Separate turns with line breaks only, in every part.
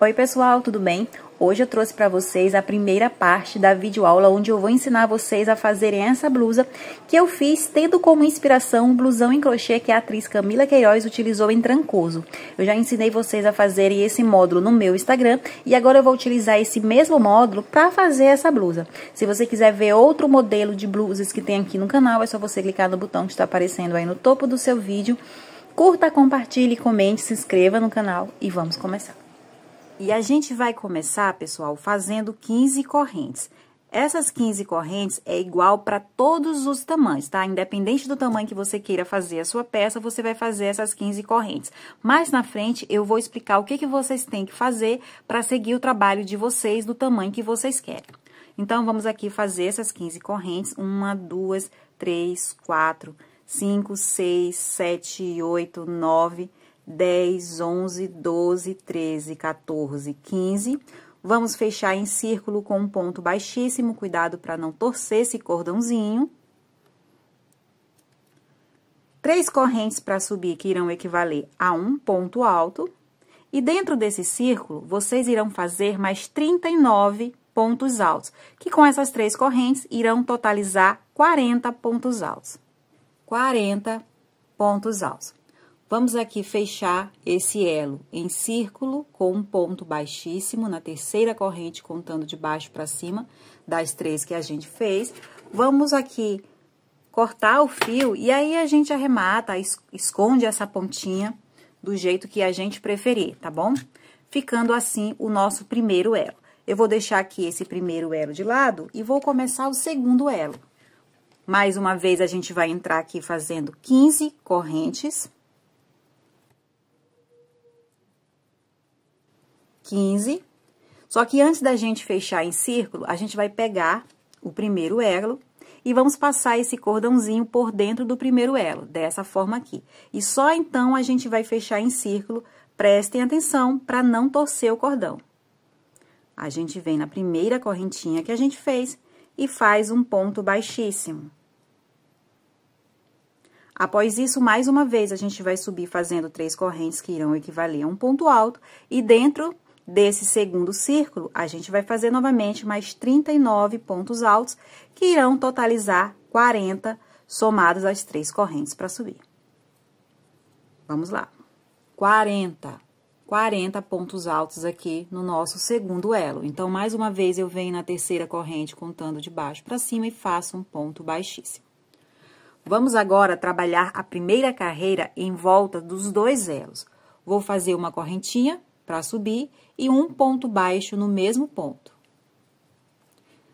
Oi pessoal, tudo bem? Hoje eu trouxe para vocês a primeira parte da videoaula onde eu vou ensinar vocês a fazerem essa blusa que eu fiz tendo como inspiração um blusão em crochê que a atriz Camila Queiroz utilizou em Trancoso. Eu já ensinei vocês a fazerem esse módulo no meu Instagram e agora eu vou utilizar esse mesmo módulo para fazer essa blusa. Se você quiser ver outro modelo de blusas que tem aqui no canal, é só você clicar no botão que está aparecendo aí no topo do seu vídeo. Curta, compartilhe, comente, se inscreva no canal e vamos começar. E a gente vai começar, pessoal, fazendo 15 correntes. Essas 15 correntes é igual para todos os tamanhos, tá? Independente do tamanho que você queira fazer a sua peça, você vai fazer essas 15 correntes. Mais na frente, eu vou explicar o que, que vocês têm que fazer para seguir o trabalho de vocês do tamanho que vocês querem. Então, vamos aqui fazer essas 15 correntes. Uma, duas, três, quatro, cinco, seis, sete, oito, nove, 10, 11, 12, 13, 14, 15. Vamos fechar em círculo com um ponto baixíssimo, cuidado para não torcer esse cordãozinho. Três correntes para subir que irão equivaler a um ponto alto. E dentro desse círculo, vocês irão fazer mais 39 pontos altos, que com essas três correntes irão totalizar 40 pontos altos. 40 pontos altos. Vamos aqui fechar esse elo em círculo com um ponto baixíssimo na terceira corrente, contando de baixo para cima das três que a gente fez. Vamos aqui cortar o fio e aí a gente arremata, esconde essa pontinha do jeito que a gente preferir, tá bom? Ficando assim o nosso primeiro elo. Eu vou deixar aqui esse primeiro elo de lado e vou começar o segundo elo. Mais uma vez, a gente vai entrar aqui fazendo 15 correntes 15. Só que antes da gente fechar em círculo, a gente vai pegar o primeiro elo e vamos passar esse cordãozinho por dentro do primeiro elo, dessa forma aqui. E só então a gente vai fechar em círculo, prestem atenção para não torcer o cordão. A gente vem na primeira correntinha que a gente fez e faz um ponto baixíssimo. Após isso, mais uma vez, a gente vai subir fazendo três correntes que irão equivaler a um ponto alto e dentro Desse segundo círculo, a gente vai fazer novamente mais 39 pontos altos, que irão totalizar 40 somados às três correntes para subir. Vamos lá. 40. 40 pontos altos aqui no nosso segundo elo. Então, mais uma vez, eu venho na terceira corrente contando de baixo para cima e faço um ponto baixíssimo. Vamos agora trabalhar a primeira carreira em volta dos dois elos. Vou fazer uma correntinha para subir e um ponto baixo no mesmo ponto.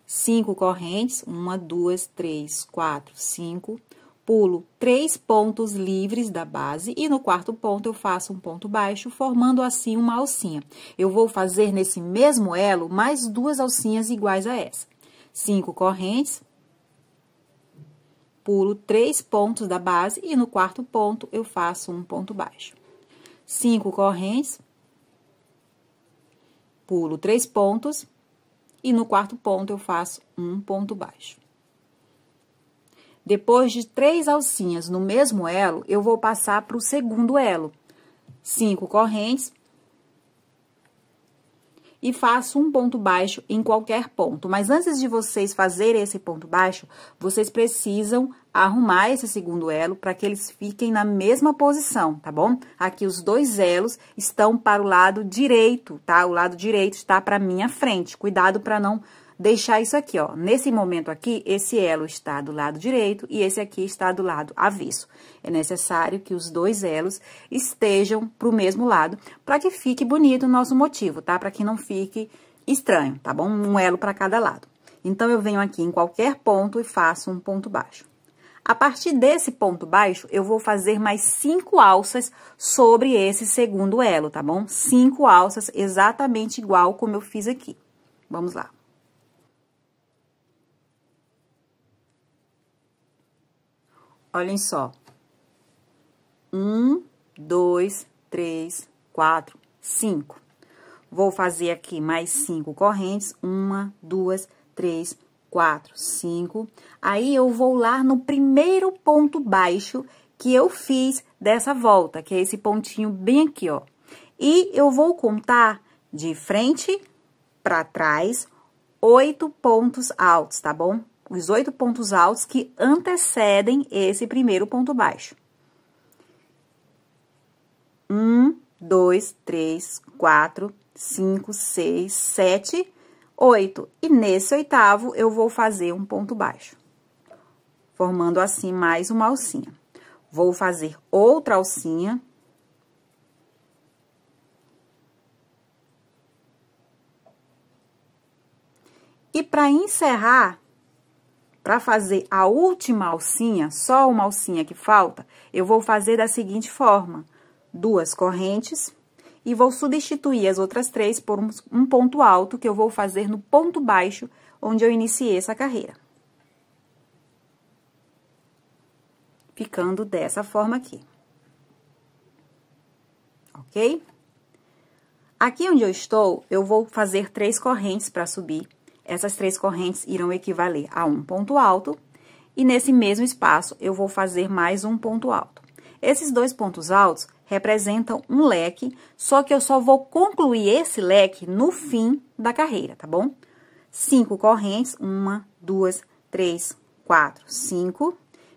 Cinco correntes, uma, duas, três, quatro, cinco. Pulo três pontos livres da base e no quarto ponto eu faço um ponto baixo, formando assim uma alcinha. Eu vou fazer nesse mesmo elo mais duas alcinhas iguais a essa. Cinco correntes, pulo três pontos da base e no quarto ponto eu faço um ponto baixo. Cinco correntes, pulo três pontos e no quarto ponto eu faço um ponto baixo. Depois de três alcinhas no mesmo elo, eu vou passar para o segundo elo. Cinco correntes, e faço um ponto baixo em qualquer ponto. Mas antes de vocês fazerem esse ponto baixo, vocês precisam arrumar esse segundo elo para que eles fiquem na mesma posição, tá bom? Aqui os dois elos estão para o lado direito, tá? O lado direito está para minha frente. Cuidado para não deixar isso aqui, ó. Nesse momento aqui, esse elo está do lado direito e esse aqui está do lado avesso. É necessário que os dois elos estejam para o mesmo lado, para que fique bonito o nosso motivo, tá? Para que não fique estranho, tá bom? Um elo para cada lado. Então, eu venho aqui em qualquer ponto e faço um ponto baixo. A partir desse ponto baixo, eu vou fazer mais cinco alças sobre esse segundo elo, tá bom? Cinco alças exatamente igual como eu fiz aqui. Vamos lá. Olhem só. Um, dois, três, quatro, cinco. Vou fazer aqui mais cinco correntes. Uma, duas, três, quatro, cinco. Aí, eu vou lá no primeiro ponto baixo que eu fiz dessa volta, que é esse pontinho bem aqui, ó. E eu vou contar de frente para trás oito pontos altos, tá bom? os oito pontos altos que antecedem esse primeiro ponto baixo. Um, dois, três, quatro, cinco, seis, sete, oito. E nesse oitavo, eu vou fazer um ponto baixo, formando assim mais uma alcinha. Vou fazer outra alcinha. E para encerrar, para fazer a última alcinha, só uma alcinha que falta, eu vou fazer da seguinte forma. Duas correntes e vou substituir as outras três por um ponto alto que eu vou fazer no ponto baixo onde eu iniciei essa carreira. Ficando dessa forma aqui. Ok? Aqui onde eu estou, eu vou fazer três correntes para subir essas três correntes irão equivaler a um ponto alto, e nesse mesmo espaço eu vou fazer mais um ponto alto. Esses dois pontos altos representam um leque, só que eu só vou concluir esse leque no fim da carreira, tá bom? Cinco correntes, uma, duas, três, quatro, cinco.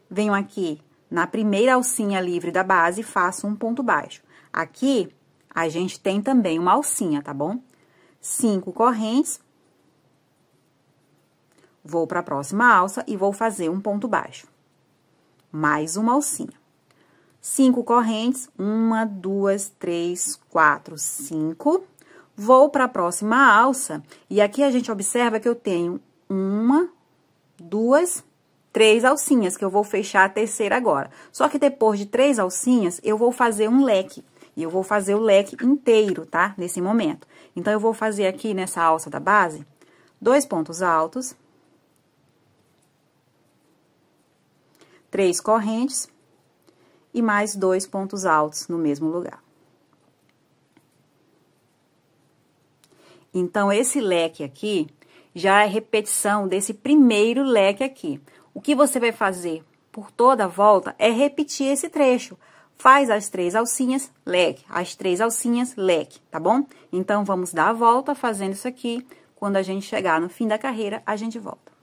Venho aqui na primeira alcinha livre da base e faço um ponto baixo. Aqui, a gente tem também uma alcinha, tá bom? Cinco correntes, Vou para a próxima alça e vou fazer um ponto baixo. Mais uma alcinha. Cinco correntes, uma, duas, três, quatro, cinco. Vou para a próxima alça e aqui a gente observa que eu tenho uma, duas, três alcinhas, que eu vou fechar a terceira agora. Só que depois de três alcinhas, eu vou fazer um leque. E eu vou fazer o leque inteiro, tá? Nesse momento. Então, eu vou fazer aqui nessa alça da base, dois pontos altos, três correntes e mais dois pontos altos no mesmo lugar. Então, esse leque aqui já é repetição desse primeiro leque aqui. O que você vai fazer por toda a volta é repetir esse trecho. Faz as três alcinhas, leque, as três alcinhas, leque, tá bom? Então, vamos dar a volta fazendo isso aqui. Quando a gente chegar no fim da carreira, a gente volta.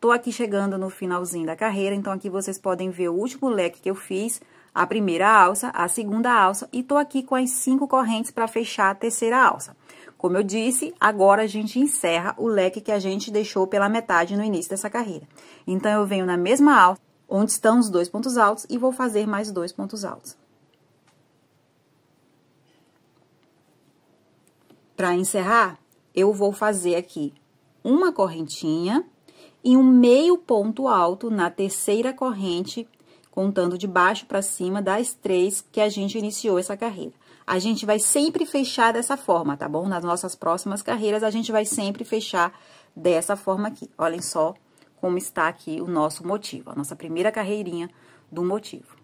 Tô aqui chegando no finalzinho da carreira, então aqui vocês podem ver o último leque que eu fiz, a primeira alça, a segunda alça, e tô aqui com as cinco correntes para fechar a terceira alça. Como eu disse, agora a gente encerra o leque que a gente deixou pela metade no início dessa carreira. Então, eu venho na mesma alça, onde estão os dois pontos altos, e vou fazer mais dois pontos altos. Para encerrar, eu vou fazer aqui uma correntinha e um meio ponto alto na terceira corrente, contando de baixo para cima das três que a gente iniciou essa carreira. A gente vai sempre fechar dessa forma, tá bom? Nas nossas próximas carreiras, a gente vai sempre fechar dessa forma aqui. Olhem só como está aqui o nosso motivo, a nossa primeira carreirinha do motivo.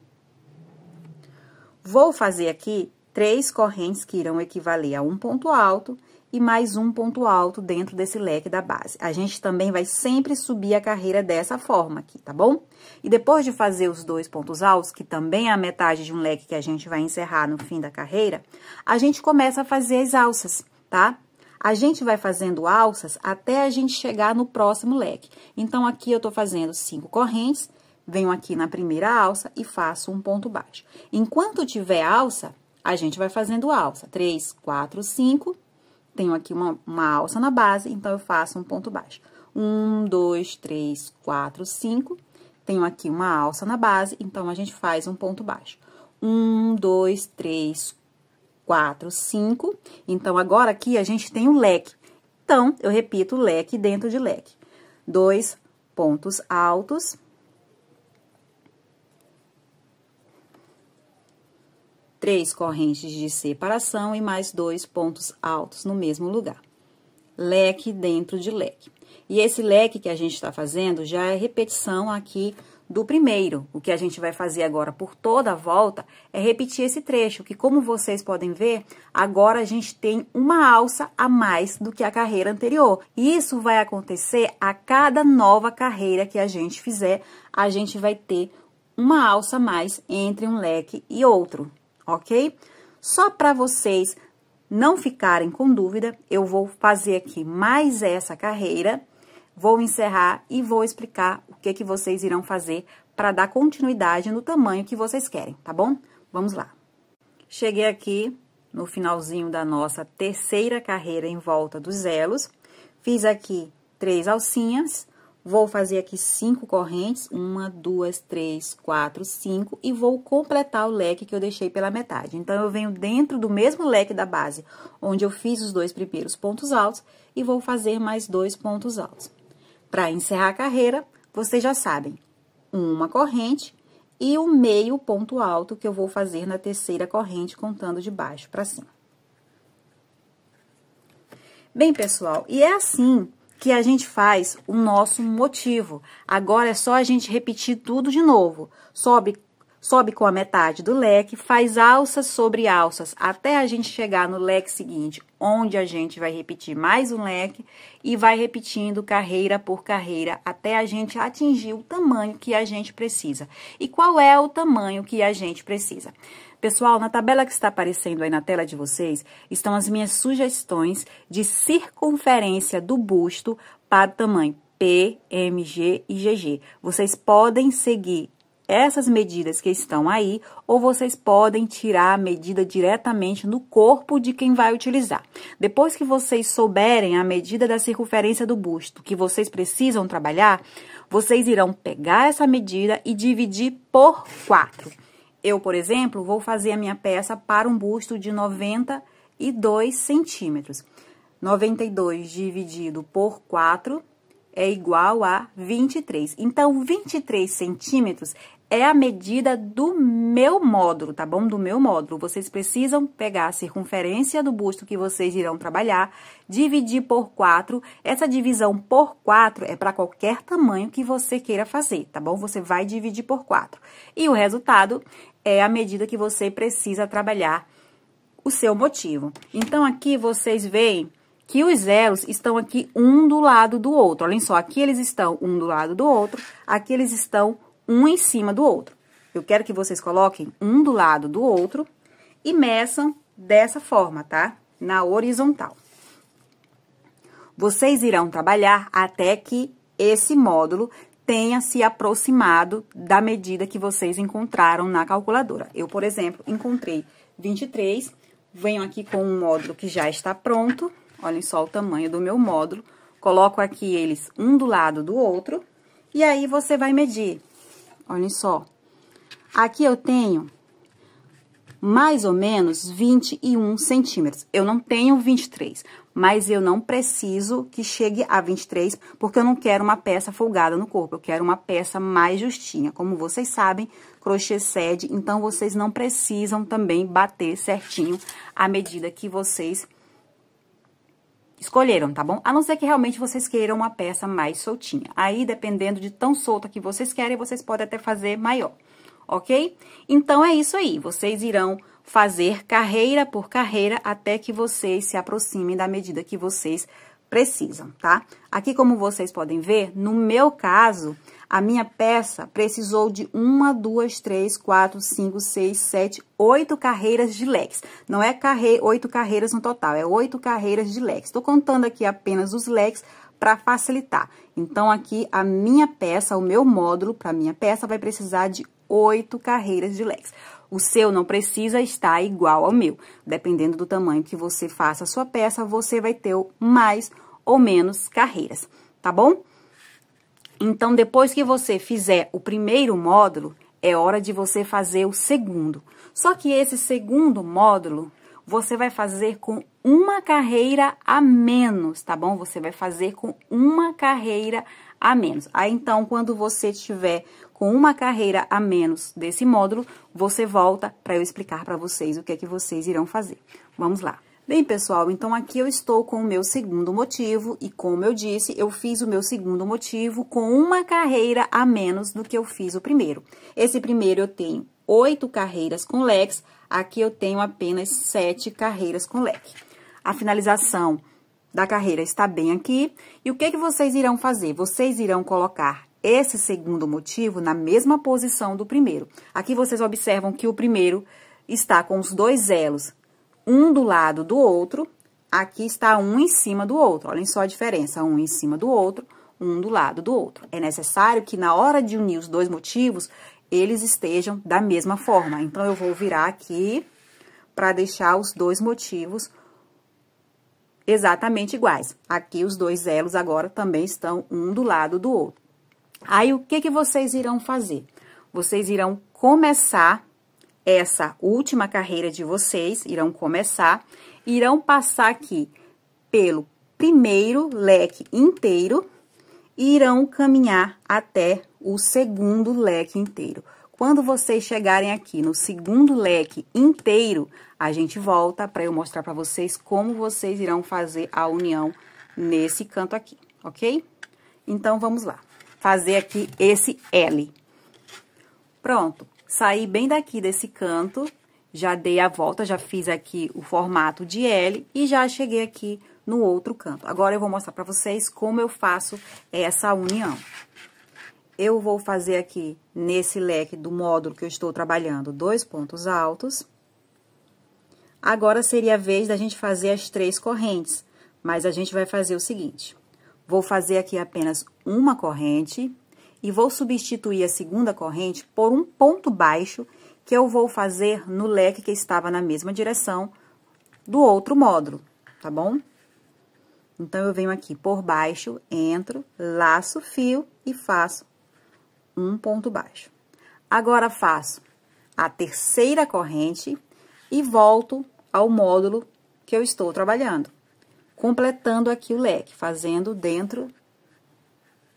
Vou fazer aqui três correntes que irão equivaler a um ponto alto e mais um ponto alto dentro desse leque da base. A gente também vai sempre subir a carreira dessa forma aqui, tá bom? E depois de fazer os dois pontos altos, que também é a metade de um leque que a gente vai encerrar no fim da carreira, a gente começa a fazer as alças, tá? A gente vai fazendo alças até a gente chegar no próximo leque. Então, aqui eu tô fazendo cinco correntes, venho aqui na primeira alça e faço um ponto baixo. Enquanto tiver alça, a gente vai fazendo alça. Três, quatro, cinco tenho aqui uma, uma alça na base, então eu faço um ponto baixo. Um, dois, três, quatro, cinco. Tenho aqui uma alça na base, então a gente faz um ponto baixo. Um, dois, três, quatro, cinco. Então, agora aqui a gente tem o leque. Então, eu repito leque dentro de leque. Dois pontos altos, três correntes de separação e mais dois pontos altos no mesmo lugar. Leque dentro de leque. E esse leque que a gente está fazendo já é repetição aqui do primeiro. O que a gente vai fazer agora por toda a volta é repetir esse trecho, que como vocês podem ver, agora a gente tem uma alça a mais do que a carreira anterior. E isso vai acontecer a cada nova carreira que a gente fizer, a gente vai ter uma alça a mais entre um leque e outro ok? Só para vocês não ficarem com dúvida, eu vou fazer aqui mais essa carreira, vou encerrar e vou explicar o que, que vocês irão fazer para dar continuidade no tamanho que vocês querem, tá bom? Vamos lá. Cheguei aqui no finalzinho da nossa terceira carreira em volta dos elos, fiz aqui três alcinhas, Vou fazer aqui cinco correntes, uma, duas, três, quatro, cinco, e vou completar o leque que eu deixei pela metade. Então, eu venho dentro do mesmo leque da base, onde eu fiz os dois primeiros pontos altos, e vou fazer mais dois pontos altos. Para encerrar a carreira, vocês já sabem, uma corrente e o meio ponto alto que eu vou fazer na terceira corrente, contando de baixo para cima. Bem, pessoal, e é assim que a gente faz o nosso motivo. Agora é só a gente repetir tudo de novo. Sobe, sobe com a metade do leque, faz alças sobre alças até a gente chegar no leque seguinte, onde a gente vai repetir mais um leque e vai repetindo carreira por carreira até a gente atingir o tamanho que a gente precisa. E qual é o tamanho que a gente precisa? Pessoal, na tabela que está aparecendo aí na tela de vocês, estão as minhas sugestões de circunferência do busto para tamanho P, MG e GG. Vocês podem seguir essas medidas que estão aí, ou vocês podem tirar a medida diretamente no corpo de quem vai utilizar. Depois que vocês souberem a medida da circunferência do busto que vocês precisam trabalhar, vocês irão pegar essa medida e dividir por 4. Eu, por exemplo, vou fazer a minha peça para um busto de 92 centímetros. 92 dividido por 4 é igual a 23. Então, 23 centímetros é a medida do meu módulo, tá bom? Do meu módulo. Vocês precisam pegar a circunferência do busto que vocês irão trabalhar, dividir por 4. Essa divisão por 4 é para qualquer tamanho que você queira fazer, tá bom? Você vai dividir por 4. E o resultado é a medida que você precisa trabalhar o seu motivo. Então, aqui vocês veem que os zeros estão aqui um do lado do outro. Olhem só, aqui eles estão um do lado do outro, aqui eles estão um em cima do outro. Eu quero que vocês coloquem um do lado do outro e meçam dessa forma, tá? Na horizontal. Vocês irão trabalhar até que esse módulo tenha se aproximado da medida que vocês encontraram na calculadora. Eu, por exemplo, encontrei 23, venho aqui com um módulo que já está pronto, olhem só o tamanho do meu módulo, coloco aqui eles um do lado do outro, e aí você vai medir. Olhem só, Aqui eu tenho mais ou menos 21 centímetros. Eu não tenho 23, mas eu não preciso que chegue a 23, porque eu não quero uma peça folgada no corpo, eu quero uma peça mais justinha. Como vocês sabem, crochê cede, então vocês não precisam também bater certinho a medida que vocês escolheram, tá bom? A não ser que realmente vocês queiram uma peça mais soltinha. Aí, dependendo de tão solta que vocês querem, vocês podem até fazer maior ok? Então é isso aí, vocês irão fazer carreira por carreira até que vocês se aproximem da medida que vocês precisam, tá? Aqui, como vocês podem ver, no meu caso, a minha peça precisou de uma, duas, três, quatro, cinco, seis, sete, oito carreiras de leques. Não é carre... oito carreiras no total, é oito carreiras de leques. Estou contando aqui apenas os leques para facilitar. Então, aqui, a minha peça, o meu módulo para minha peça vai precisar de oito carreiras de leques. O seu não precisa estar igual ao meu. Dependendo do tamanho que você faça a sua peça, você vai ter mais ou menos carreiras, tá bom? Então, depois que você fizer o primeiro módulo, é hora de você fazer o segundo. Só que esse segundo módulo, você vai fazer com uma carreira a menos, tá bom? Você vai fazer com uma carreira a a menos. Aí, então, quando você tiver com uma carreira a menos desse módulo, você volta para eu explicar para vocês o que é que vocês irão fazer. Vamos lá. Bem, pessoal, então aqui eu estou com o meu segundo motivo e como eu disse, eu fiz o meu segundo motivo com uma carreira a menos do que eu fiz o primeiro. Esse primeiro eu tenho oito carreiras com leques, aqui eu tenho apenas sete carreiras com leque. A finalização da carreira está bem aqui. E o que, é que vocês irão fazer? Vocês irão colocar esse segundo motivo na mesma posição do primeiro. Aqui vocês observam que o primeiro está com os dois elos, um do lado do outro, aqui está um em cima do outro. Olhem só a diferença, um em cima do outro, um do lado do outro. É necessário que na hora de unir os dois motivos, eles estejam da mesma forma. Então, eu vou virar aqui para deixar os dois motivos unidos exatamente iguais. Aqui os dois elos agora também estão um do lado do outro. Aí o que, que vocês irão fazer? Vocês irão começar essa última carreira de vocês, irão começar, irão passar aqui pelo primeiro leque inteiro e irão caminhar até o segundo leque inteiro. Quando vocês chegarem aqui no segundo leque inteiro, a gente volta para eu mostrar para vocês como vocês irão fazer a união nesse canto aqui, ok? Então, vamos lá. Fazer aqui esse L. Pronto. Saí bem daqui desse canto, já dei a volta, já fiz aqui o formato de L e já cheguei aqui no outro canto. Agora, eu vou mostrar para vocês como eu faço essa união eu vou fazer aqui, nesse leque do módulo que eu estou trabalhando, dois pontos altos. Agora, seria a vez da gente fazer as três correntes, mas a gente vai fazer o seguinte. Vou fazer aqui apenas uma corrente e vou substituir a segunda corrente por um ponto baixo que eu vou fazer no leque que estava na mesma direção do outro módulo, tá bom? Então, eu venho aqui por baixo, entro, laço o fio e faço um ponto baixo. Agora, faço a terceira corrente e volto ao módulo que eu estou trabalhando, completando aqui o leque, fazendo dentro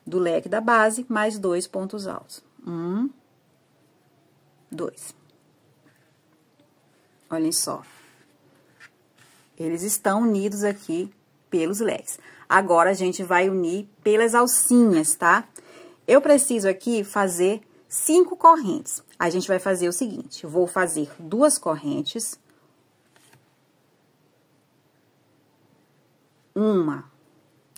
do leque da base mais dois pontos altos. Um, dois. Olhem só. Eles estão unidos aqui pelos leques. Agora, a gente vai unir pelas alcinhas, tá? Eu preciso aqui fazer cinco correntes. A gente vai fazer o seguinte, vou fazer duas correntes. Uma,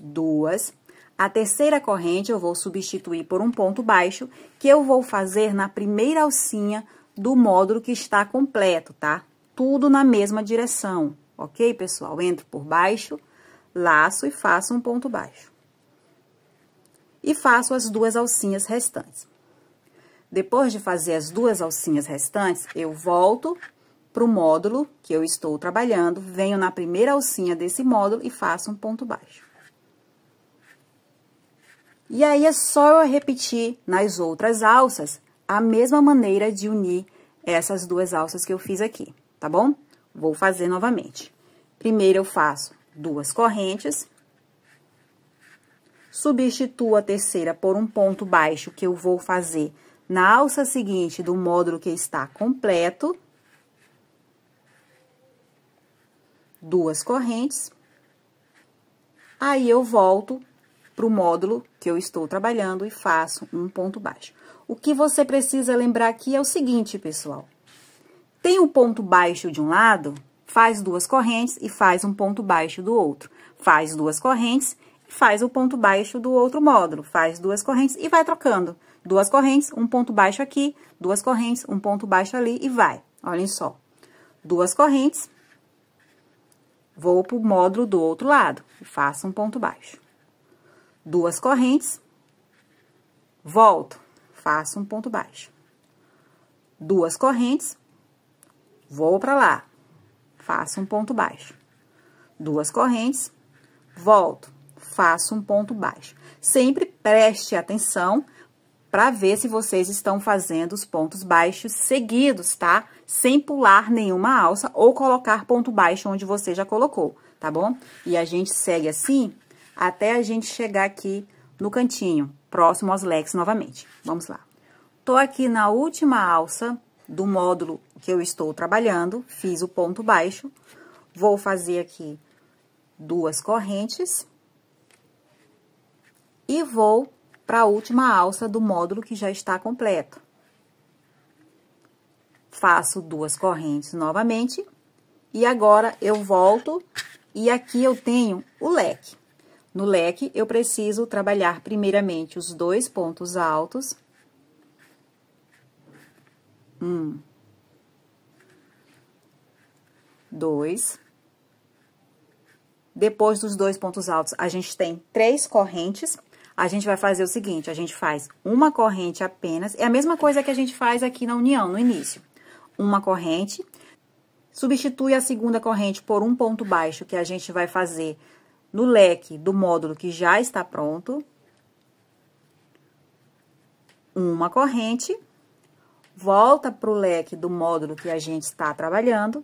duas. A terceira corrente eu vou substituir por um ponto baixo, que eu vou fazer na primeira alcinha do módulo que está completo, tá? Tudo na mesma direção, ok, pessoal? Entro por baixo, laço e faço um ponto baixo e faço as duas alcinhas restantes. Depois de fazer as duas alcinhas restantes, eu volto para o módulo que eu estou trabalhando, venho na primeira alcinha desse módulo e faço um ponto baixo. E aí, é só eu repetir nas outras alças a mesma maneira de unir essas duas alças que eu fiz aqui, tá bom? Vou fazer novamente. Primeiro, eu faço duas correntes, substituo a terceira por um ponto baixo que eu vou fazer na alça seguinte do módulo que está completo. Duas correntes. Aí, eu volto para o módulo que eu estou trabalhando e faço um ponto baixo. O que você precisa lembrar aqui é o seguinte, pessoal. Tem um ponto baixo de um lado, faz duas correntes e faz um ponto baixo do outro. Faz duas correntes faz o ponto baixo do outro módulo, faz duas correntes e vai trocando. Duas correntes, um ponto baixo aqui, duas correntes, um ponto baixo ali e vai. Olhem só. Duas correntes, vou para o módulo do outro lado e faço um ponto baixo. Duas correntes, volto, faço um ponto baixo. Duas correntes, vou para lá, faço um ponto baixo. Duas correntes, volto, faço um ponto baixo. Sempre preste atenção para ver se vocês estão fazendo os pontos baixos seguidos, tá? Sem pular nenhuma alça ou colocar ponto baixo onde você já colocou, tá bom? E a gente segue assim até a gente chegar aqui no cantinho, próximo aos leques novamente. Vamos lá. Tô aqui na última alça do módulo que eu estou trabalhando, fiz o ponto baixo, vou fazer aqui duas correntes e vou para a última alça do módulo que já está completo. Faço duas correntes novamente e agora eu volto e aqui eu tenho o leque. No leque, eu preciso trabalhar primeiramente os dois pontos altos. Um. Dois. Depois dos dois pontos altos, a gente tem três correntes a gente vai fazer o seguinte, a gente faz uma corrente apenas, é a mesma coisa que a gente faz aqui na união, no início. Uma corrente, substitui a segunda corrente por um ponto baixo que a gente vai fazer no leque do módulo que já está pronto. Uma corrente, volta para o leque do módulo que a gente está trabalhando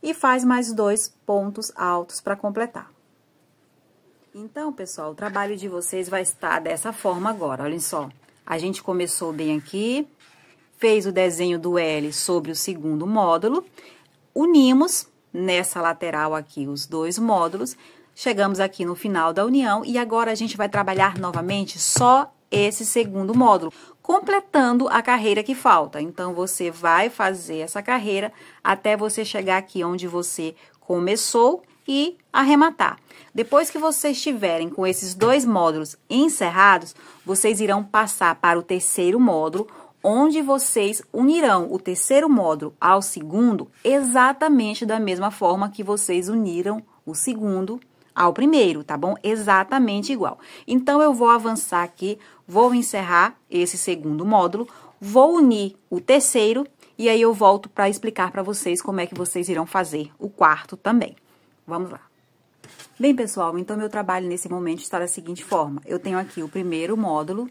e faz mais dois pontos altos para completar. Então, pessoal, o trabalho de vocês vai estar dessa forma agora, olhem só. A gente começou bem aqui, fez o desenho do L sobre o segundo módulo, unimos nessa lateral aqui os dois módulos, chegamos aqui no final da união e agora a gente vai trabalhar novamente só esse segundo módulo, completando a carreira que falta. Então, você vai fazer essa carreira até você chegar aqui onde você começou e arrematar. Depois que vocês estiverem com esses dois módulos encerrados, vocês irão passar para o terceiro módulo, onde vocês unirão o terceiro módulo ao segundo exatamente da mesma forma que vocês uniram o segundo ao primeiro, tá bom? Exatamente igual. Então, eu vou avançar aqui, vou encerrar esse segundo módulo, vou unir o terceiro e aí eu volto para explicar para vocês como é que vocês irão fazer o quarto também. Vamos lá. Bem, pessoal, então meu trabalho nesse momento está da seguinte forma. Eu tenho aqui o primeiro módulo,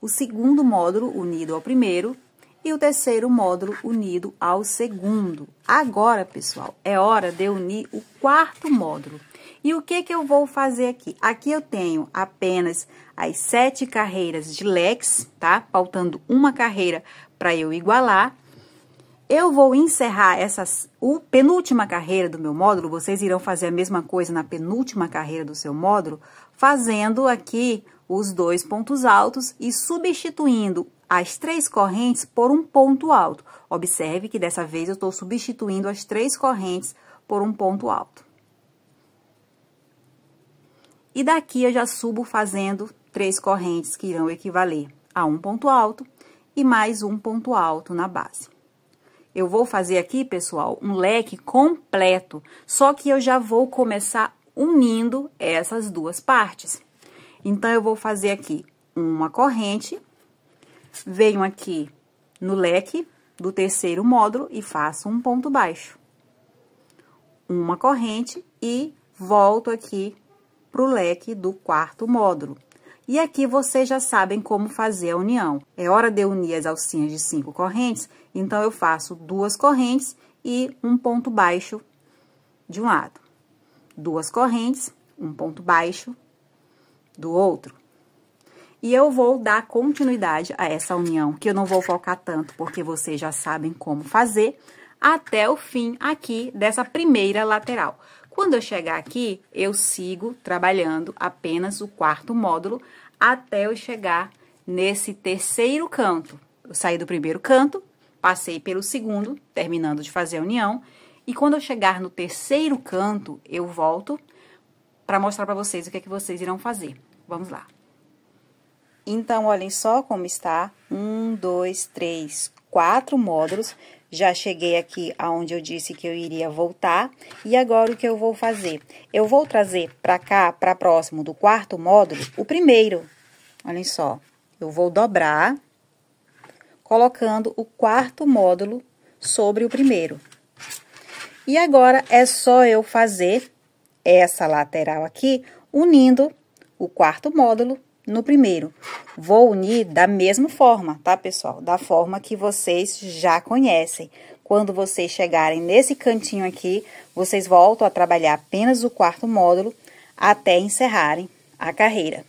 o segundo módulo unido ao primeiro e o terceiro módulo unido ao segundo. Agora, pessoal, é hora de unir o quarto módulo. E o que, que eu vou fazer aqui? Aqui eu tenho apenas as sete carreiras de lex, tá? Faltando uma carreira para eu igualar. Eu vou encerrar essa o penúltima carreira do meu módulo, vocês irão fazer a mesma coisa na penúltima carreira do seu módulo, fazendo aqui os dois pontos altos e substituindo as três correntes por um ponto alto. Observe que dessa vez eu estou substituindo as três correntes por um ponto alto. E daqui eu já subo fazendo três correntes que irão equivaler a um ponto alto e mais um ponto alto na base. Eu vou fazer aqui, pessoal, um leque completo, só que eu já vou começar unindo essas duas partes. Então, eu vou fazer aqui uma corrente, venho aqui no leque do terceiro módulo e faço um ponto baixo. Uma corrente e volto aqui pro leque do quarto módulo. E aqui vocês já sabem como fazer a união. É hora de unir as alcinhas de cinco correntes, então eu faço duas correntes e um ponto baixo de um lado. Duas correntes, um ponto baixo do outro. E eu vou dar continuidade a essa união, que eu não vou focar tanto, porque vocês já sabem como fazer, até o fim aqui dessa primeira lateral. Quando eu chegar aqui, eu sigo trabalhando apenas o quarto módulo até eu chegar nesse terceiro canto. Eu saí do primeiro canto, passei pelo segundo, terminando de fazer a união, e quando eu chegar no terceiro canto, eu volto para mostrar para vocês o que é que vocês irão fazer. Vamos lá. Então, olhem só como está. Um, dois, três, quatro módulos já cheguei aqui aonde eu disse que eu iria voltar. E agora o que eu vou fazer? Eu vou trazer para cá, para próximo do quarto módulo, o primeiro. Olhem só. Eu vou dobrar, colocando o quarto módulo sobre o primeiro. E agora é só eu fazer essa lateral aqui, unindo o quarto módulo no primeiro. Vou unir da mesma forma, tá, pessoal? Da forma que vocês já conhecem. Quando vocês chegarem nesse cantinho aqui, vocês voltam a trabalhar apenas o quarto módulo até encerrarem a carreira.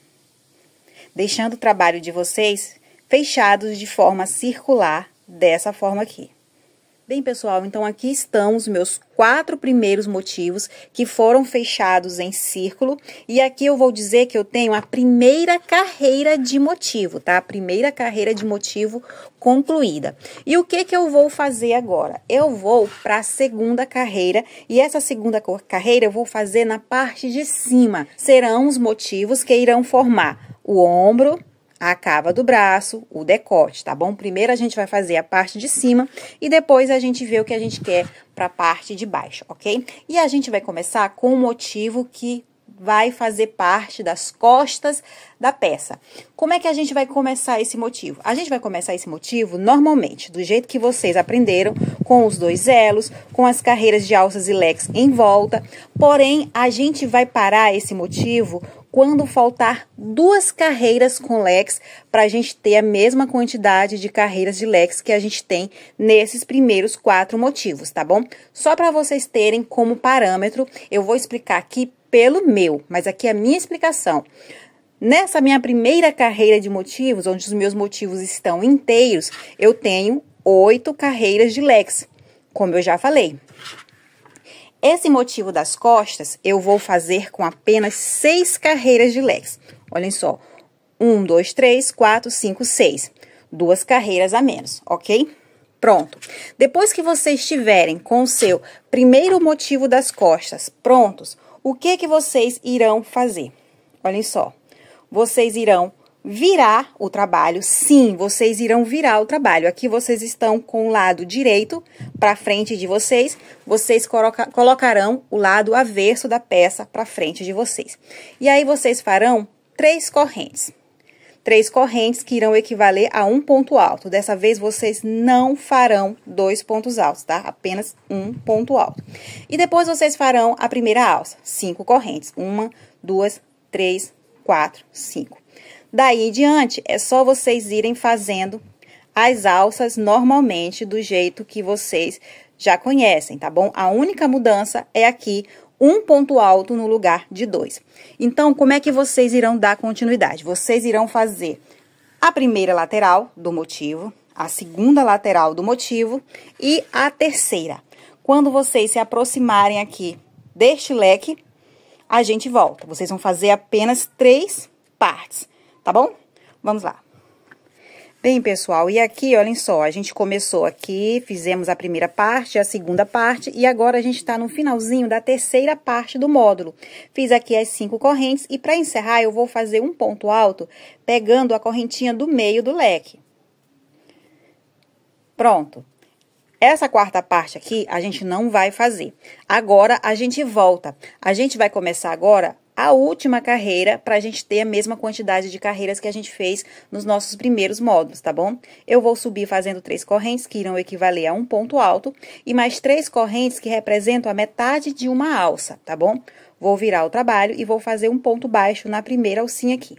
Deixando o trabalho de vocês fechados de forma circular, dessa forma aqui. Bem, pessoal, então aqui estão os meus quatro primeiros motivos que foram fechados em círculo. E aqui eu vou dizer que eu tenho a primeira carreira de motivo, tá? A primeira carreira de motivo concluída. E o que que eu vou fazer agora? Eu vou para a segunda carreira e essa segunda carreira eu vou fazer na parte de cima. Serão os motivos que irão formar o ombro, a cava do braço, o decote, tá bom? Primeiro a gente vai fazer a parte de cima e depois a gente vê o que a gente quer para parte de baixo, ok? E a gente vai começar com o motivo que vai fazer parte das costas da peça. Como é que a gente vai começar esse motivo? A gente vai começar esse motivo normalmente, do jeito que vocês aprenderam, com os dois elos, com as carreiras de alças e leques em volta, porém a gente vai parar esse motivo quando faltar duas carreiras com lex para a gente ter a mesma quantidade de carreiras de lex que a gente tem nesses primeiros quatro motivos, tá bom? Só para vocês terem como parâmetro, eu vou explicar aqui pelo meu, mas aqui é a minha explicação. Nessa minha primeira carreira de motivos, onde os meus motivos estão inteiros, eu tenho oito carreiras de lex, como eu já falei. Esse motivo das costas eu vou fazer com apenas seis carreiras de legs. Olhem só, um, dois, três, quatro, cinco, seis. Duas carreiras a menos, ok? Pronto. Depois que vocês tiverem com o seu primeiro motivo das costas prontos, o que que vocês irão fazer? Olhem só, vocês irão virar o trabalho. Sim, vocês irão virar o trabalho. Aqui vocês estão com o lado direito para frente de vocês. Vocês coloca colocarão o lado avesso da peça para frente de vocês. E aí vocês farão três correntes. Três correntes que irão equivaler a um ponto alto. Dessa vez, vocês não farão dois pontos altos, tá? Apenas um ponto alto. E depois, vocês farão a primeira alça. Cinco correntes. Uma, duas, três, quatro, cinco. Daí em diante, é só vocês irem fazendo as alças normalmente do jeito que vocês já conhecem, tá bom? A única mudança é aqui um ponto alto no lugar de dois. Então, como é que vocês irão dar continuidade? Vocês irão fazer a primeira lateral do motivo, a segunda lateral do motivo e a terceira. Quando vocês se aproximarem aqui deste leque, a gente volta. Vocês vão fazer apenas três partes tá bom? Vamos lá. Bem, pessoal, e aqui, olhem só, a gente começou aqui, fizemos a primeira parte, a segunda parte, e agora a gente está no finalzinho da terceira parte do módulo. Fiz aqui as cinco correntes, e para encerrar, eu vou fazer um ponto alto, pegando a correntinha do meio do leque. Pronto. Essa quarta parte aqui, a gente não vai fazer. Agora, a gente volta. A gente vai começar agora a última carreira para a gente ter a mesma quantidade de carreiras que a gente fez nos nossos primeiros módulos, tá bom? Eu vou subir fazendo três correntes que irão equivaler a um ponto alto e mais três correntes que representam a metade de uma alça, tá bom? Vou virar o trabalho e vou fazer um ponto baixo na primeira alcinha aqui.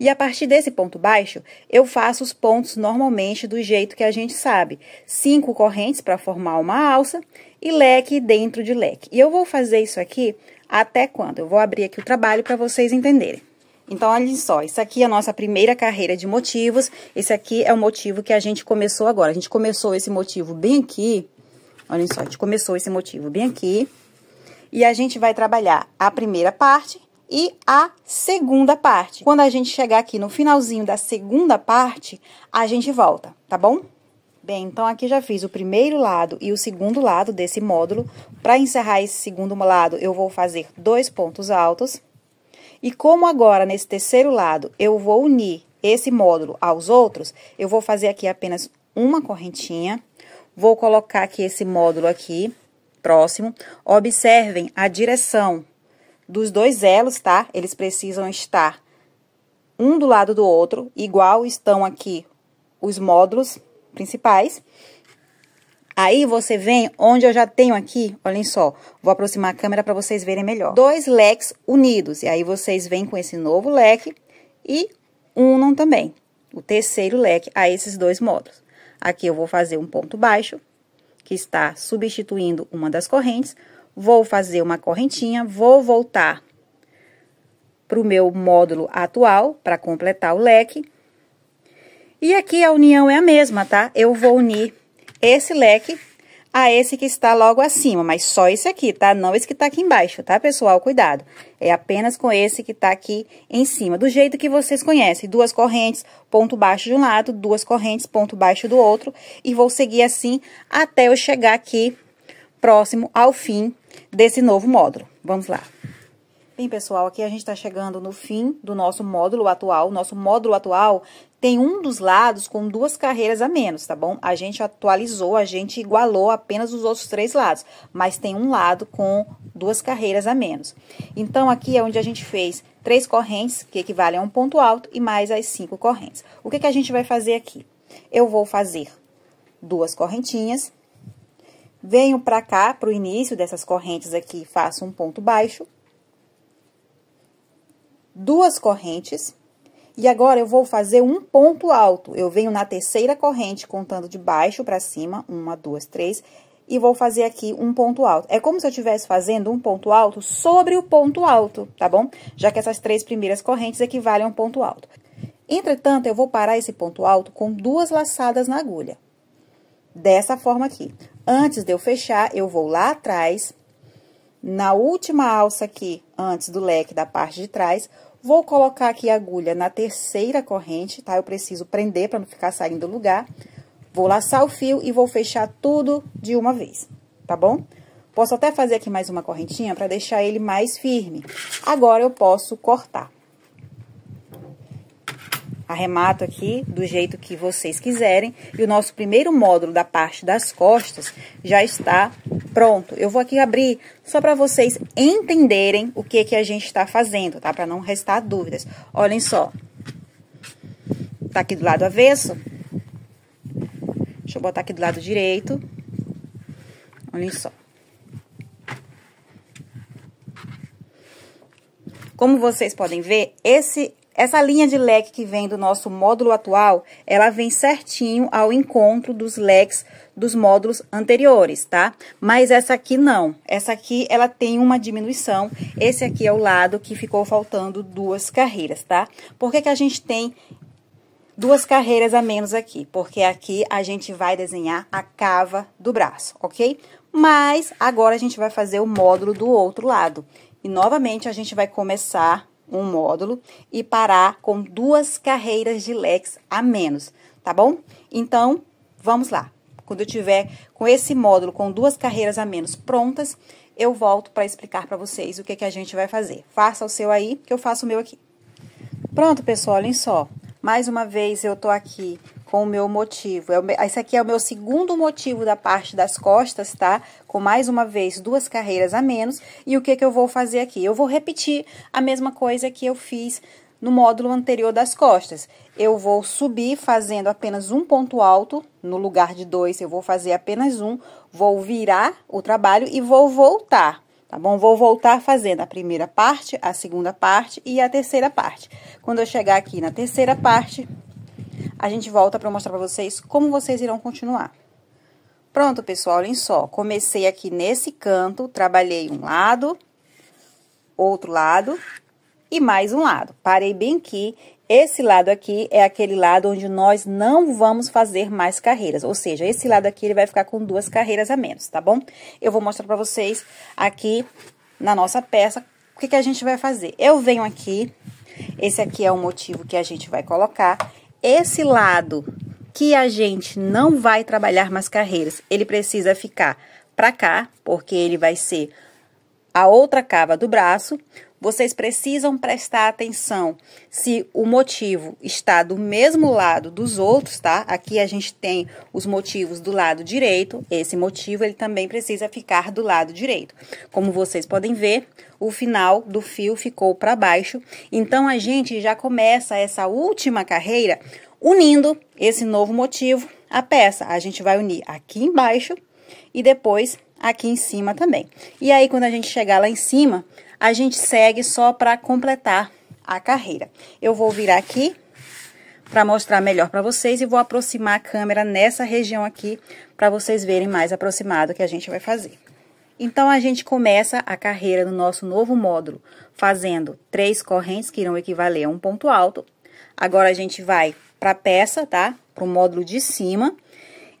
E a partir desse ponto baixo, eu faço os pontos normalmente do jeito que a gente sabe. Cinco correntes para formar uma alça e leque dentro de leque. E eu vou fazer isso aqui até quando. Eu vou abrir aqui o trabalho para vocês entenderem. Então, olhem só, isso aqui é a nossa primeira carreira de motivos, esse aqui é o motivo que a gente começou agora. A gente começou esse motivo bem aqui, olhem só, a gente começou esse motivo bem aqui, e a gente vai trabalhar a primeira parte e a segunda parte. Quando a gente chegar aqui no finalzinho da segunda parte, a gente volta, tá bom? Bem, então aqui já fiz o primeiro lado e o segundo lado desse módulo. Para encerrar esse segundo lado, eu vou fazer dois pontos altos. E como agora, nesse terceiro lado, eu vou unir esse módulo aos outros, eu vou fazer aqui apenas uma correntinha. Vou colocar aqui esse módulo aqui, próximo. Observem a direção dos dois elos, tá? Eles precisam estar um do lado do outro, igual estão aqui os módulos principais. Aí você vem onde eu já tenho aqui, olhem só, vou aproximar a câmera para vocês verem melhor. Dois leques unidos, e aí vocês vêm com esse novo leque e unam também o terceiro leque a esses dois módulos. Aqui eu vou fazer um ponto baixo, que está substituindo uma das correntes, vou fazer uma correntinha, vou voltar para o meu módulo atual para completar o leque, e aqui a união é a mesma, tá? Eu vou unir esse leque a esse que está logo acima, mas só esse aqui, tá? Não esse que tá aqui embaixo, tá, pessoal? Cuidado. É apenas com esse que tá aqui em cima, do jeito que vocês conhecem. Duas correntes, ponto baixo de um lado, duas correntes, ponto baixo do outro. E vou seguir assim até eu chegar aqui próximo ao fim desse novo módulo. Vamos lá. Bem, pessoal, aqui a gente está chegando no fim do nosso módulo atual. Nosso módulo atual tem um dos lados com duas carreiras a menos, tá bom? A gente atualizou, a gente igualou apenas os outros três lados, mas tem um lado com duas carreiras a menos. Então, aqui é onde a gente fez três correntes, que equivalem a um ponto alto, e mais as cinco correntes. O que, que a gente vai fazer aqui? Eu vou fazer duas correntinhas, venho para cá, para o início dessas correntes aqui, faço um ponto baixo, duas correntes e agora, eu vou fazer um ponto alto. Eu venho na terceira corrente, contando de baixo para cima, uma, duas, três, e vou fazer aqui um ponto alto. É como se eu estivesse fazendo um ponto alto sobre o ponto alto, tá bom? Já que essas três primeiras correntes equivalem a um ponto alto. Entretanto, eu vou parar esse ponto alto com duas laçadas na agulha. Dessa forma aqui. Antes de eu fechar, eu vou lá atrás, na última alça aqui, antes do leque da parte de trás, Vou colocar aqui a agulha na terceira corrente, tá? Eu preciso prender para não ficar saindo do lugar. Vou laçar o fio e vou fechar tudo de uma vez, tá bom? Posso até fazer aqui mais uma correntinha para deixar ele mais firme. Agora, eu posso cortar arremato aqui do jeito que vocês quiserem. E o nosso primeiro módulo da parte das costas já está pronto. Eu vou aqui abrir só para vocês entenderem o que, que a gente está fazendo, tá? Para não restar dúvidas. Olhem só. Tá aqui do lado avesso. Deixa eu botar aqui do lado direito. Olhem só. Como vocês podem ver, esse essa linha de leque que vem do nosso módulo atual, ela vem certinho ao encontro dos leques dos módulos anteriores, tá? Mas essa aqui não. Essa aqui, ela tem uma diminuição. Esse aqui é o lado que ficou faltando duas carreiras, tá? Por que que a gente tem duas carreiras a menos aqui, porque aqui a gente vai desenhar a cava do braço, ok? Mas agora a gente vai fazer o módulo do outro lado. E novamente a gente vai começar um módulo e parar com duas carreiras de lex a menos, tá bom? Então, vamos lá. Quando eu tiver com esse módulo com duas carreiras a menos prontas, eu volto para explicar para vocês o que, que a gente vai fazer. Faça o seu aí, que eu faço o meu aqui. Pronto, pessoal, olhem só. Mais uma vez eu tô aqui com o meu motivo. É esse aqui é o meu segundo motivo da parte das costas, tá? Com mais uma vez duas carreiras a menos. E o que, que eu vou fazer aqui? Eu vou repetir a mesma coisa que eu fiz no módulo anterior das costas. Eu vou subir fazendo apenas um ponto alto, no lugar de dois eu vou fazer apenas um, vou virar o trabalho e vou voltar, tá bom? Vou voltar fazendo a primeira parte, a segunda parte e a terceira parte. Quando eu chegar aqui na terceira parte, a gente volta para mostrar para vocês como vocês irão continuar. Pronto, pessoal, olhem só. Comecei aqui nesse canto, trabalhei um lado, outro lado e mais um lado. Parei bem aqui. Esse lado aqui é aquele lado onde nós não vamos fazer mais carreiras. Ou seja, esse lado aqui ele vai ficar com duas carreiras a menos, tá bom? Eu vou mostrar para vocês aqui na nossa peça o que, que a gente vai fazer. Eu venho aqui, esse aqui é o motivo que a gente vai colocar esse lado que a gente não vai trabalhar mais carreiras, ele precisa ficar para cá, porque ele vai ser a outra cava do braço vocês precisam prestar atenção se o motivo está do mesmo lado dos outros, tá? Aqui a gente tem os motivos do lado direito, esse motivo ele também precisa ficar do lado direito. Como vocês podem ver, o final do fio ficou para baixo, então a gente já começa essa última carreira unindo esse novo motivo à peça. A gente vai unir aqui embaixo e depois aqui em cima também. E aí, quando a gente chegar lá em cima, a gente segue só para completar a carreira. Eu vou virar aqui para mostrar melhor para vocês e vou aproximar a câmera nessa região aqui para vocês verem mais aproximado que a gente vai fazer. Então, a gente começa a carreira do nosso novo módulo fazendo três correntes que irão equivaler a um ponto alto. Agora, a gente vai para a peça, tá? Para o módulo de cima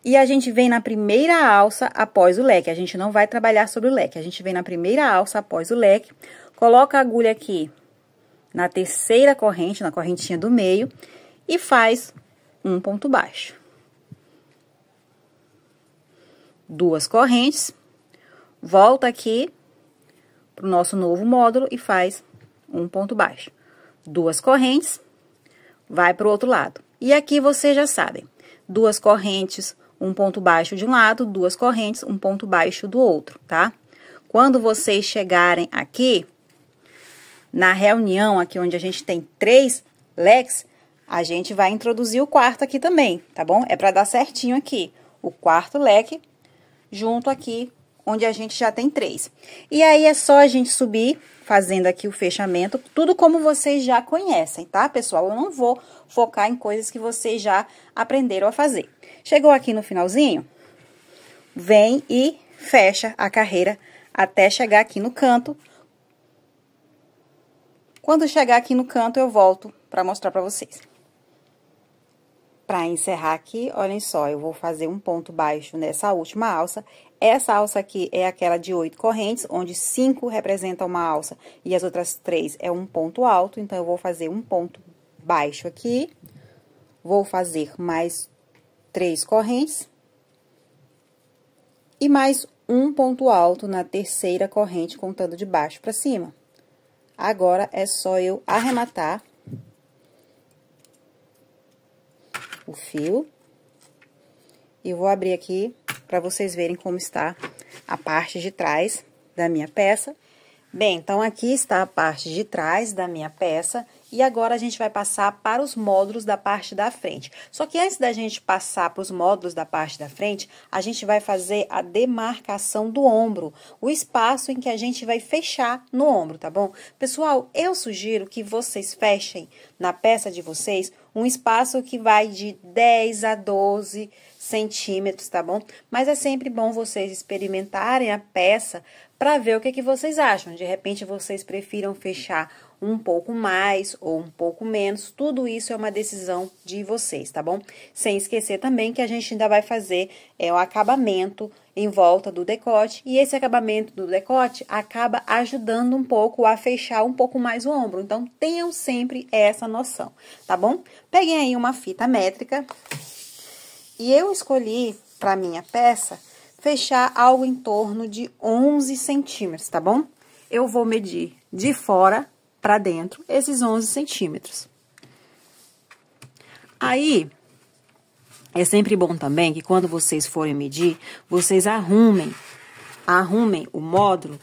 e a gente vem na primeira alça após o leque. A gente não vai trabalhar sobre o leque. A gente vem na primeira alça após o leque, coloca a agulha aqui na terceira corrente, na correntinha do meio, e faz um ponto baixo. Duas correntes, volta aqui para o nosso novo módulo e faz um ponto baixo. Duas correntes, vai para o outro lado. E aqui vocês já sabem, duas correntes, um ponto baixo de um lado, duas correntes, um ponto baixo do outro, tá? Quando vocês chegarem aqui, na reunião aqui onde a gente tem três leques, a gente vai introduzir o quarto aqui também, tá bom? É para dar certinho aqui, o quarto leque junto aqui onde a gente já tem três. E aí, é só a gente subir, fazendo aqui o fechamento, tudo como vocês já conhecem, tá, pessoal? Eu não vou focar em coisas que vocês já aprenderam a fazer. Chegou aqui no finalzinho, vem e fecha a carreira até chegar aqui no canto. Quando chegar aqui no canto, eu volto para mostrar para vocês. Para encerrar aqui, olhem só, eu vou fazer um ponto baixo nessa última alça essa alça aqui é aquela de oito correntes, onde cinco representa uma alça e as outras três é um ponto alto. Então, eu vou fazer um ponto baixo aqui, vou fazer mais três correntes e mais um ponto alto na terceira corrente, contando de baixo para cima. Agora, é só eu arrematar o fio e vou abrir aqui para vocês verem como está a parte de trás da minha peça. Bem, então aqui está a parte de trás da minha peça e agora a gente vai passar para os módulos da parte da frente. Só que antes da gente passar para os módulos da parte da frente, a gente vai fazer a demarcação do ombro, o espaço em que a gente vai fechar no ombro, tá bom? Pessoal, eu sugiro que vocês fechem na peça de vocês um espaço que vai de 10 a 12 centímetros, tá bom? Mas é sempre bom vocês experimentarem a peça para ver o que, é que vocês acham. De repente, vocês prefiram fechar um pouco mais ou um pouco menos. Tudo isso é uma decisão de vocês, tá bom? Sem esquecer também que a gente ainda vai fazer é, o acabamento em volta do decote e esse acabamento do decote acaba ajudando um pouco a fechar um pouco mais o ombro. Então, tenham sempre essa noção, tá bom? Peguem aí uma fita métrica e eu escolhi para minha peça fechar algo em torno de 11 centímetros, tá bom? Eu vou medir de fora para dentro esses 11 centímetros. Aí, é sempre bom também que quando vocês forem medir, vocês arrumem, arrumem o módulo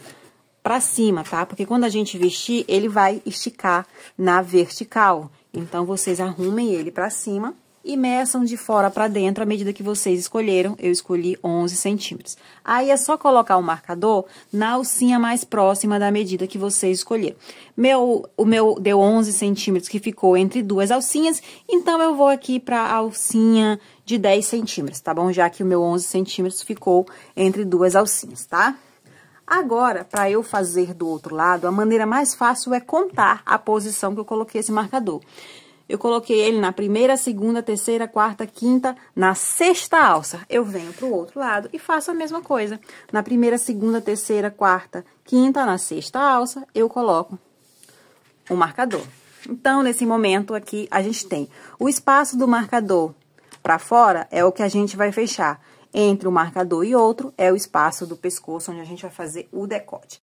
para cima, tá? Porque quando a gente vestir, ele vai esticar na vertical. Então, vocês arrumem ele para cima e meçam de fora para dentro a medida que vocês escolheram. Eu escolhi 11 centímetros. Aí é só colocar o marcador na alcinha mais próxima da medida que vocês escolheram. Meu, o meu deu 11 centímetros, que ficou entre duas alcinhas, então eu vou aqui para a alcinha de 10 centímetros, tá bom? Já que o meu 11 centímetros ficou entre duas alcinhas, tá? Agora, para eu fazer do outro lado, a maneira mais fácil é contar a posição que eu coloquei esse marcador. Eu coloquei ele na primeira, segunda, terceira, quarta, quinta, na sexta alça. Eu venho pro outro lado e faço a mesma coisa. Na primeira, segunda, terceira, quarta, quinta, na sexta alça, eu coloco o marcador. Então, nesse momento aqui, a gente tem o espaço do marcador para fora é o que a gente vai fechar. Entre um marcador e outro é o espaço do pescoço, onde a gente vai fazer o decote.